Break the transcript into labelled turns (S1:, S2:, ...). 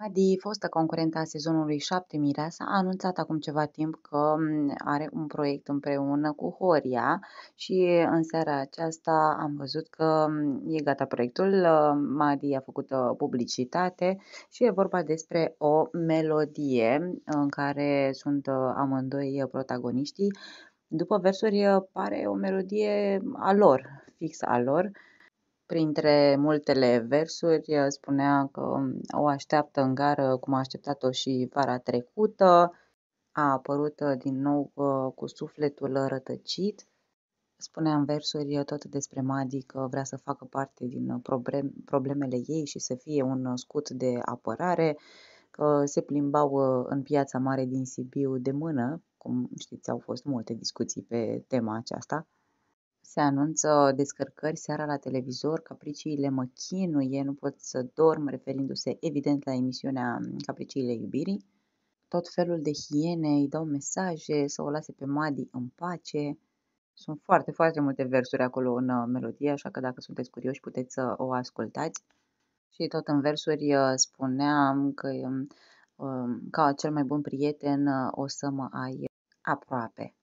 S1: Adi, fostă concurentă a sezonului 7 Mireasa, a anunțat acum ceva timp că mm, are un proiect împreună cu Horia și în seara aceasta am văzut că mm, e gata proiectul, Madi mm, a făcut uh, publicitate și e vorba despre o melodie în care sunt uh, amândoi protagoniștii. După versuri uh, pare o melodie a lor, fix a lor, Printre multele versuri spunea că um, o așteaptă în gară cum a așteptat-o și vara trecută, a apărut uh, din nou uh, cu sufletul rătăcit. Spunea în versuri uh, tot despre Madi că vrea să facă parte din problemele ei și să fie un scut de apărare, că se plimbau în piața mare din Sibiu de mână, cum știți au fost multe discuții pe tema aceasta, se anunță descărcări seara la televizor, capriciile mă chinuie, nu pot să dorm, referindu-se evident la emisiunea mm, Capriciile iubirii. Tot felul de hiene îi dau mesaje să o lase pe Madi în pace. Sunt foarte, foarte multe versuri acolo în uh, melodie, așa că dacă sunteți curioși puteți să o ascultați. Și tot în versuri uh, spuneam că mm, um, ca cel mai bun prieten uh, o să mă ai aproape.